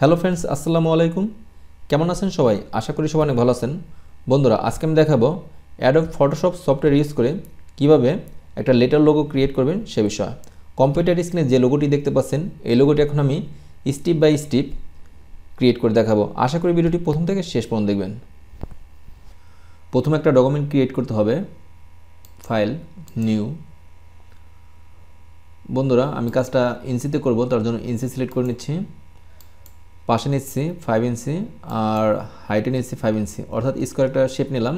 hello friends আসসালামু আলাইকুম কেমন আছেন সবাই আশা করি সবাই অনেক ভালো আছেন বন্ধুরা আজকে আমি দেখাবো অ্যাডব ফটোশপ সফটওয়্যার ইউজ করে কিভাবে একটা লেটার লোগো ক্রিয়েট করবেন সে বিষয়ে কম্পিউটার স্ক্রিনে যে লোগোটি দেখতে পাচ্ছেন এই লোগোটি এখন আমি স্টিপ বাই স্টিপ ক্রিয়েট করে দেখাবো আশা করি ভিডিওটি প্রথম থেকে শেষ পর্যন্ত দেখবেন প্রথমে একটা ডকুমেন্ট ক্রিয়েট করতে হবে ফাইল নিউ বন্ধুরা আমি কাজটা ইনসিতে করব তার জন্য ইনসি সিলেক্ট করে নিচ্ছি পাশে নিচ্ছি ফাইভ ইঞ্চি আর হাইটে নিচ্ছি ফাইভ ইঞ্চি অর্থাৎ স্কোয়ার একটা শেপ নিলাম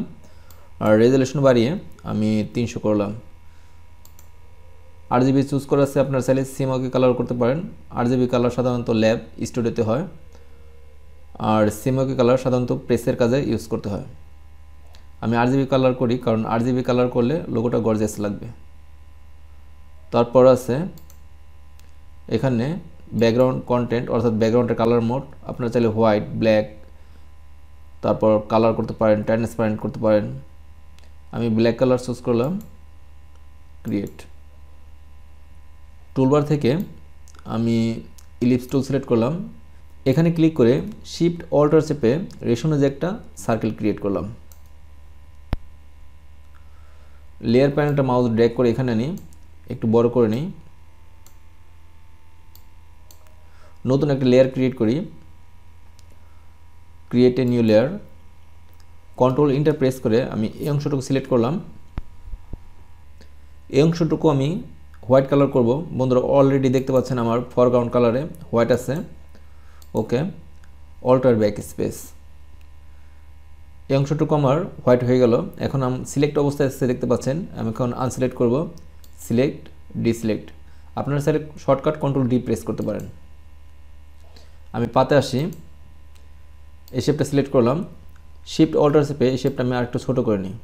আর রেজুলেশন বাড়িয়ে আমি তিনশো করলাম আর জিবি চুজ করা আছে আপনার চাইলে সিমাকে কালার করতে পারেন আর জিবি কালার সাধারণত ল্যাব স্টুডিওতে হয় আর সিমাকে কালার সাধারণত প্রেসের কাজে ইউজ করতে হয় আমি আর জিবি কালার করি কারণ আর জিবি কালার করলে লোগোটা গর্জেস লাগবে তারপর আছে এখানে ব্যাকগ্রাউন্ড কন্টেন্ট অর্থাৎ ব্যাকগ্রাউন্ডের কালার মোড আপনারা চাইলে হোয়াইট ব্ল্যাক তারপর কালার করতে পারেন ট্রান্সপারেন্ট করতে পারেন আমি ব্ল্যাক কালার চুজ করলাম ক্রিয়েট টুলবার থেকে আমি ইলিপস টুল সিলেক্ট করলাম এখানে ক্লিক করে শিফট অল্টার চেপে রেশনে যে একটা সার্কেল ক্রিয়েট করলাম লেয়ার প্যানেলটা মাউস ড্র্যাগ করে এখানে নিই একটু বড় করে নিই নতুন একটা লেয়ার ক্রিয়েট করি create a new layer control enter press করে আমি এই অংশটুকু সিলেক্ট করলাম এই অংশটুকু আমি হোয়াইট কালার করব বন্ধুরা অলরেডি দেখতে পাচ্ছেন আমার ফরগ্রাউন্ড কালারে হোয়াইট আছে ওকে অল্টার ব্যাক স্পেস এই অংশটুকু আমার হোয়াইট হয়ে গেল এখন আমি সিলেক্ট অবস্থায় এসে দেখতে পাচ্ছেন আমি এখন আনসিলেক্ট করব সিলেক্ট ডিসিলেক্ট আপনারা sir shortcut control D press করতে পারেন আমি পাতে আসি এই শেপটা সিলেক্ট করলাম শিফট অল্টার শেপে এই শেপটা আমি আরেকটু ছোটো করে নিই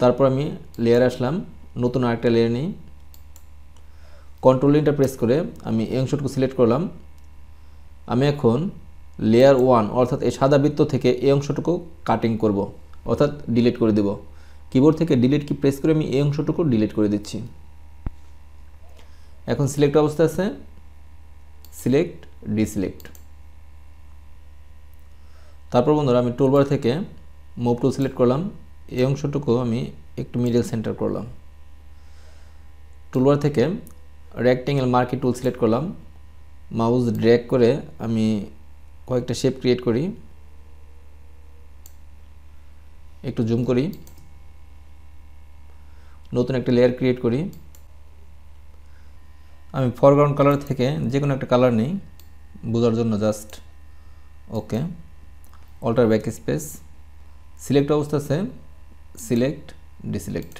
তারপর আমি লেয়ার আসলাম নতুন আরেকটা লেয়ার নিই কন্ট্রোলিংটা প্রেস করে আমি এই অংশটুকু সিলেক্ট করলাম আমি এখন লেয়ার ওয়ান অর্থাৎ এই সাদা বৃত্ত থেকে এই অংশটুকু কাটিং করব অর্থাৎ ডিলিট করে দেব কিবোর্ড থেকে ডিলিট কি প্রেস করে আমি এই অংশটুকু ডিলিট করে দিচ্ছি এখন সিলেক্ট অবস্থা আছে সিলেক্ট ডিসিলেক্ট তারপর বন্ধুরা আমি টুলবার থেকে মুভ টুল সিলেক্ট করলাম এই অংশটুকু আমি একটু মিডল সেন্টার করলাম টুলবার থেকে রেক্টেঙ্গেল মার্কি টুল সিলেক্ট করলাম মাউস ড্র্যাক করে আমি কয়েকটা শেপ ক্রিয়েট করি একটু জুম করি নতুন একটা লেয়ার ক্রিয়েট করি আমি ফরগ্রাউন্ড কালার থেকে যে কোনো একটা কালার নিই বোঝার জন্য just okay alter back space select অবস্থা সেম সিলেক্ট ডিসিলেক্ট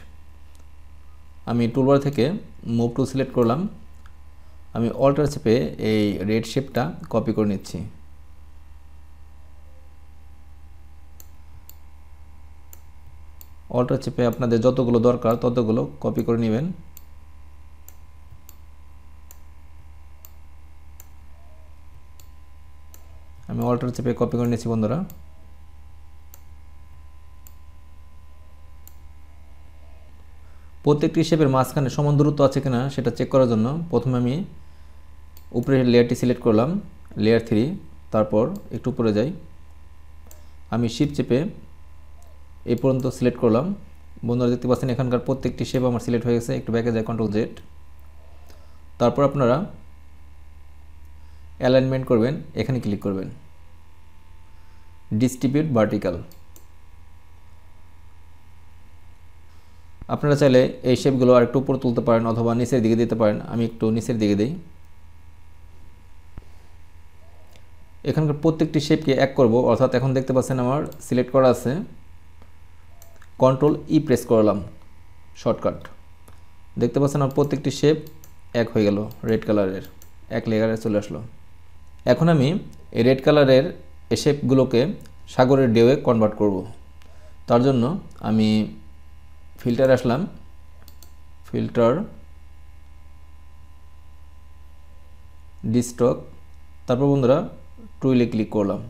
আমি টুলবার থেকে মুভ টু সিলেক্ট করলাম আমি অল্টার চেপে এই রেড শেপটা কপি করে নিচ্ছি অল্টার চেপে আপনাদের যতগুলো দরকার ততগুলো কপি করে নেবেন আমি অল্টার চেপে কপি করে নিয়েছি বন্ধুরা প্রত্যেকটি শেপের মাঝখানে সমান দূরত্ব আছে কিনা সেটা চেক করার জন্য প্রথমে আমি উপরে লেয়ারটি সিলেক্ট করলাম লেয়ার থ্রি তারপর একটু উপরে যাই আমি শিপ চেপে এই পর্যন্ত সিলেক্ট করলাম বন্ধুরা দেখতে পাচ্ছেন এখানকার প্রত্যেকটি শেপ আমার সিলেক্ট হয়ে গেছে একটু ব্যাকে যায় কন্ট্রোল জেট তারপর আপনারা অ্যালাইনমেন্ট করবেন এখানে ক্লিক করবেন ডিস্ট্রিবিউট ভার্টিক্যাল আপনারা চাইলে এই শেপগুলো আর একটু উপর তুলতে পারেন অথবা নিচের দিকে দিতে পারেন আমি একটু নিচের দিকে দিই এখানকার প্রত্যেকটি শেপকে এক করব অর্থাৎ এখন দেখতে পাচ্ছেন আমার সিলেক্ট করা আছে কন্ট্রোল ই প্রেস করলাম শর্টকাট দেখতে পাচ্ছেন আমার প্রত্যেকটি শেপ এক হয়ে গেল রেড কালারের এক লেগারে চলে আসলো এখন আমি এই রেড কালারের এই শেপগুলোকে সাগরের ডেওয়ে কনভার্ট করব তার জন্য আমি ফিল্টার আসলাম ফিল্টার ডিস্টক তারপর বন্ধুরা টুইলে ক্লিক করলাম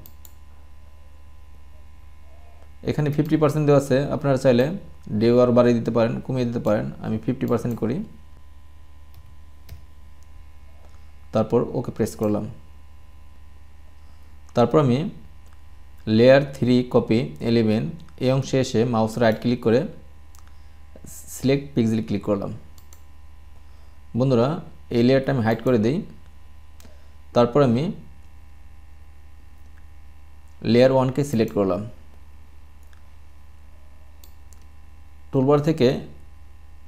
এখানে ফিফটি পার্সেন্ট দেওয়া আছে আপনারা চাইলে ডেউ আর বাড়িয়ে দিতে পারেন কমিয়ে দিতে পারেন আমি ফিফটি পার্সেন্ট করি তারপর ওকে প্রেস করলাম তারপর আমি লেয়ার থ্রি কপি এলিভেন এই অংশে এসে মাউস রাইট ক্লিক করে সিলেক্ট পিক্সেল ক্লিক করলাম বন্ধুরা এই লেয়ারটা আমি হাইড করে দিই তারপর আমি লেয়ার ওয়ানকে সিলেক্ট করলাম টুলবার থেকে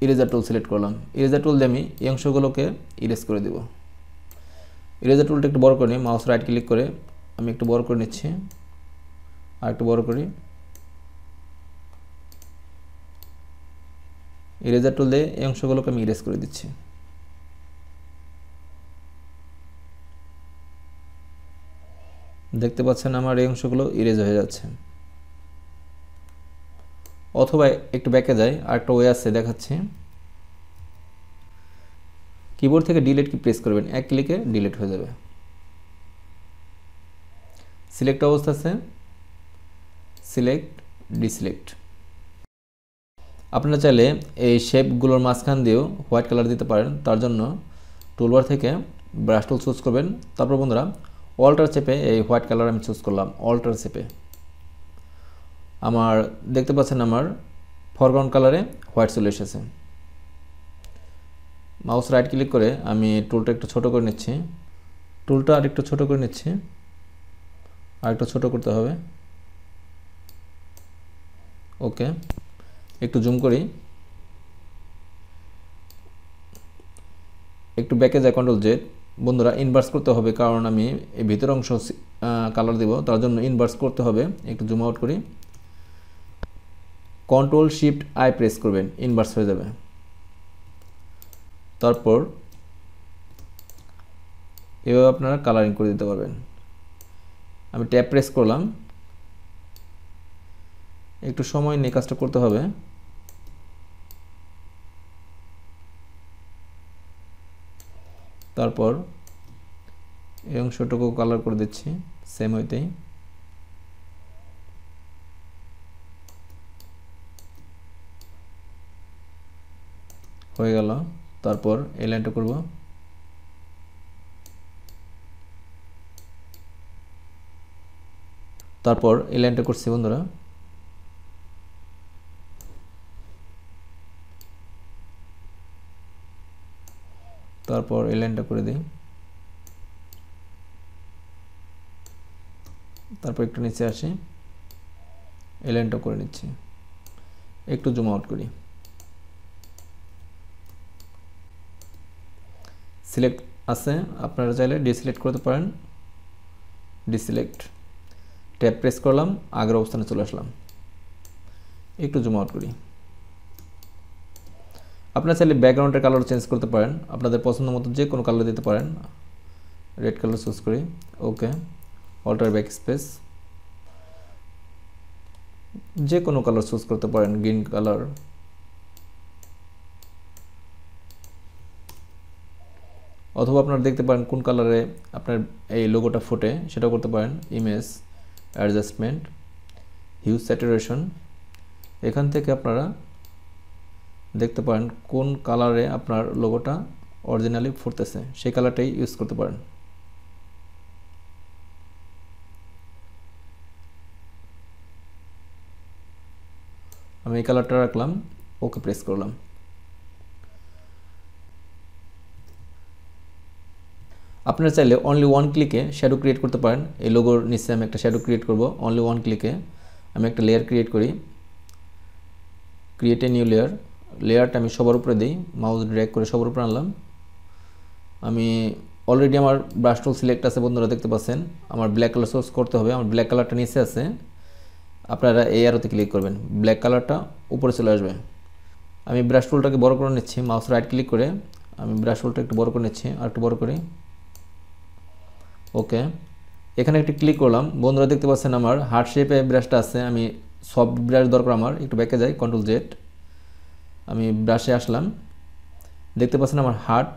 ইরেজার টুল সিলেক্ট করলাম ইরেজার টুল দিয়ে আমি এই অংশগুলোকে ইরেজ করে দেব ইরেজার টুলটা একটু বড় করে নিই মাউস রাইট ক্লিক করে আমি একটু বড় করে নিচ্ছি আর একটু বড় করি ইরেজার টুল দিয়ে এই অংশগুলোকে আমি ইরেজ করে দিচ্ছি দেখতে পাচ্ছেন আমার এই অংশগুলো ইরেজ হয়ে যাচ্ছে অথবা একটু ব্যাকে যাই আর একটা ওয়ে আছে দেখাচ্ছি কিবোর্ড থেকে ডিলেট কি প্রেস করবেন এক ক্লিকে ডিলেট হয়ে যাবে সিলেক্ট অবস্থা আছে সিলেক্ট ডিসিলেক্ট আপনারা চাইলে এই শেপগুলোর মাঝখান দিয়েও হোয়াইট কালার দিতে পারেন তার জন্য টুলবার থেকে ব্রাশ টুল চুজ করবেন তারপর বন্ধুরা অল্টার চেপে এই হোয়াইট কালার আমি চুজ করলাম অল্টার চেপে আমার দেখতে পাচ্ছেন আমার ফরগ্রাউন্ড কালারে হোয়াইট চলে এসেছে মাউস রাইট ক্লিক করে আমি টুলটা একটু ছোট করে নিচ্ছি টুলটা আর একটু ছোট করে নিচ্ছি আর একটু ছোট করতে হবে ওকে একটু জুম করি একটু ব্যাকে যায় কন্ট্রোল জেড বন্ধুরা ইনভার্স করতে হবে কারণ আমি এই ভিতর অংশ কালার দেব তার জন্য ইনভার্স করতে হবে একটু জুম আউট করি কন্ট্রোল শিফট আই প্রেস করবেন ইনভার্স হয়ে যাবে তারপর এভাবে আপনারা কালারিং করে দিতে পারবেন আমি ট্যাপ প্রেস করলাম একটু সময় নিয়ে কাজটা করতে হবে তারপর এই অংশটুকু কালার করে দিচ্ছি সেম হইতেই হয়ে গেল তারপর এই লাইনটা করব তারপর এই লাইনটা করছি বন্ধুরা তারপর এই লাইনটা করে দিই তারপর একটু নিচে আসি এই লাইনটা করে নিচ্ছি একটু জুম আউট করি সিলেক্ট আছে আপনারা চাইলে ডিসিলেক্ট করতে পারেন ডিসিলেক্ট ট্যাপ প্রেস করলাম আগের অবস্থানে চলে আসলাম একটু জুম আউট করি আপনার চাইলে ব্যাকগ্রাউন্ডের কালার চেঞ্জ করতে পারেন আপনাদের পছন্দ মতো যে কোনো কালার দিতে পারেন রেড কালার চুজ করি ওকে অল্টার ব্যাক স্পেস যে কোনো কালার চুজ করতে পারেন গ্রিন কালার অথবা আপনারা দেখতে পারেন কোন কালারে আপনার এই লোগোটা ফোটে সেটাও করতে পারেন ইমেজ অ্যাডজাস্টমেন্ট হিউজ স্যাটুরেশন এখান থেকে আপনারা দেখতে পারেন কোন কালারে আপনার লোগোটা অরিজিনালি ফুটতেছে সেই কালারটাই ইউজ করতে পারেন আমি এই কালারটা রাখলাম ওকে প্রেস করলাম আপনারা চাইলে অনলি ওয়ান ক্লিকে শ্যাডো ক্রিয়েট করতে পারেন এই লোগোর নিচে আমি একটা শ্যাডো ক্রিয়েট করব অনলি ওয়ান ক্লিকে আমি একটা লেয়ার ক্রিয়েট করি ক্রিয়েট এ নিউ লেয়ার লেয়ারটা আমি সবার উপরে দিই মাউস ড্র্যাগ করে সবার উপরে আনলাম আমি অলরেডি আমার ব্রাশ টুল সিলেক্ট আছে বন্ধুরা দেখতে পাচ্ছেন আমার ব্ল্যাক কালার সোর্স করতে হবে আমার ব্ল্যাক কালারটা নিচে আছে আপনারা এই আরোতে ক্লিক করবেন ব্ল্যাক কালারটা উপরে চলে আসবে আমি ব্রাশ টুলটাকে বড় করে নিচ্ছি মাউস রাইট ক্লিক করে আমি ব্রাশ টুলটা একটু বড় করে নিচ্ছি আর একটু বড় করি ওকে এখানে একটি ক্লিক করলাম বন্ধুরা দেখতে পাচ্ছেন আমার হার্ড শেপে ব্রাশটা আছে আমি সফট ব্রাশ দরকার আমার একটু ব্যাকে যাই কন্ট্রোল জেট আমি ব্রাশে আসলাম দেখতে পাচ্ছেন আমার হার্ট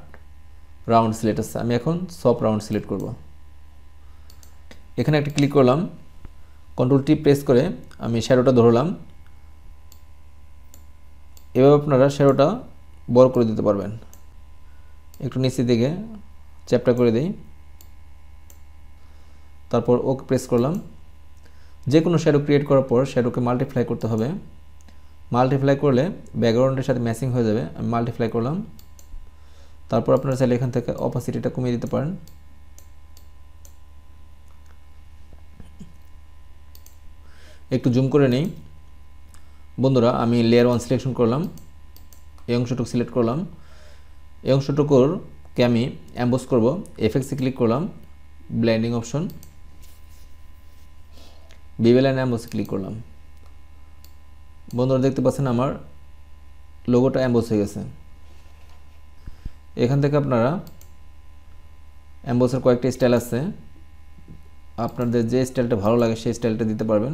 রাউন্ড সিলেক্ট আছে আমি এখন সব রাউন্ড সিলেক্ট করব এখানে একটা ক্লিক করলাম কন্ট্রোল টি প্রেস করে আমি শ্যাডোটা ধরলাম এভাবে আপনারা শ্যাডোটা বড় করে দিতে পারবেন একটু নিচে দিকে চ্যাপটা করে দিই তারপর ওকে প্রেস করলাম যে কোনো শ্যাডো ক্রিয়েট করার পর শ্যাডোকে মাল্টিপ্লাই করতে হবে মাল্টিপ্লাই করলে ব্যাকগ্রাউন্ডের সাথে ম্যাচিং হয়ে যাবে আমি মাল্টিপ্লাই করলাম তারপর আপনারা চাইলে এখান থেকে অপাসিটিটা কমিয়ে দিতে পারেন একটু জুম করে নেই বন্ধুরা আমি লেয়ার ওয়ান সিলেকশন করলাম এই অংশটুকু সিলেক্ট করলাম এই অংশটুকুরকে আমি অ্যাম্বোস করব এফেক্সে ক্লিক করলাম ব্ল্যান্ডিং অপশন বিবেল অ্যান্ড অ্যাম্বোসে ক্লিক করলাম বন্ধুরা দেখতে পাচ্ছেন আমার লোগোটা অ্যাম্বোস হয়ে গেছে এখান থেকে আপনারা অ্যাম্বোসের কয়েকটা স্টাইল আছে আপনাদের যে স্টাইলটা ভালো লাগে সেই স্টাইলটা দিতে পারবেন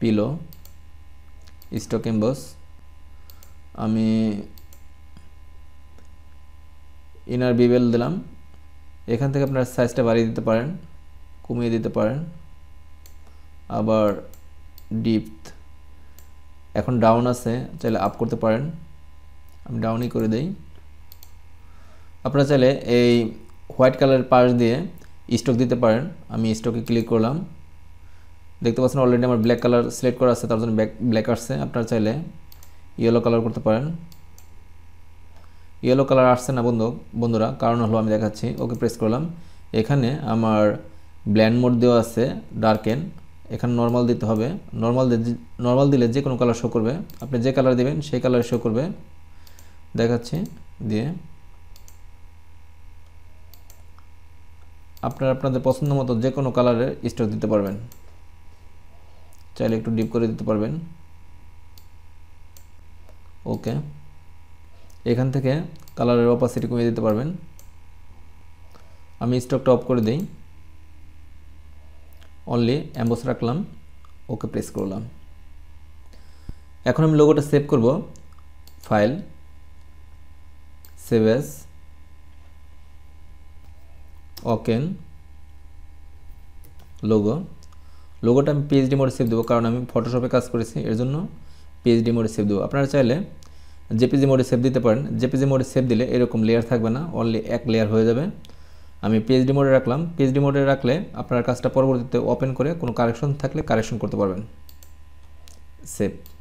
পিলো স্টক অ্যাম্বোস আমি ইনার বিবেল দিলাম এখান থেকে আপনারা সাইজটা বাড়িয়ে দিতে পারেন কমিয়ে দিতে পারেন আবার ডিপথ এখন ডাউন আছে চাইলে আপ করতে পারেন আমি ডাউনই করে দেই আপনারা চাইলে এই হোয়াইট কালারের পাশ দিয়ে স্টক দিতে পারেন আমি স্টকে ক্লিক করলাম দেখতে পাচ্ছেন অলরেডি আমার ব্ল্যাক কালার সিলেক্ট করা আছে তার জন্য ব্ল্যাক আসছে আপনারা চাইলে ইয়েলো কালার করতে পারেন ইয়েলো কালার আসছে না বন্ধু বন্ধুরা কারণ হলো আমি দেখাচ্ছি ওকে প্রেস করলাম এখানে আমার ব্ল্যান্ড মোড দেওয়া আছে ডার্কেন এখানে নর্মাল দিতে হবে নর্মাল নর্মাল দিলে যে কোনো কালার শো করবে আপনি যে কালার দেবেন সেই কালার শো করবে দেখাচ্ছি দিয়ে আপনারা আপনাদের পছন্দ মতো যে কোনো কালারের স্টক দিতে পারবেন চাইলে একটু ডিপ করে দিতে পারবেন ওকে এখান থেকে কালারের অপাসিটি কমিয়ে দিতে পারবেন আমি স্টকটা অফ করে দিই অনলি অ্যাম্বোস রাখলাম ওকে প্রেস করলাম এখন আমি লোগোটা সেভ করব ফাইল সেভেস ওকেন লোগো লোগোটা আমি পিএইচডি মোডে সেভ দেবো কারণ আমি ফটোশপে কাজ করেছি এর জন্য পিএইচডি মোডে সেভ দেবো আপনারা চাইলে জেপিজি মোডে সেভ দিতে পারেন জেপিজি মোডে সেভ দিলে এরকম লেয়ার থাকবে না অনলি এক লেয়ার হয়ে যাবে আমি পিএইচডি মোডে রাখলাম পিএইচডি মোডে রাখলে আপনার কাজটা পরবর্তীতে ওপেন করে কোনো কারেকশন থাকলে কারেকশন করতে পারবেন সেভ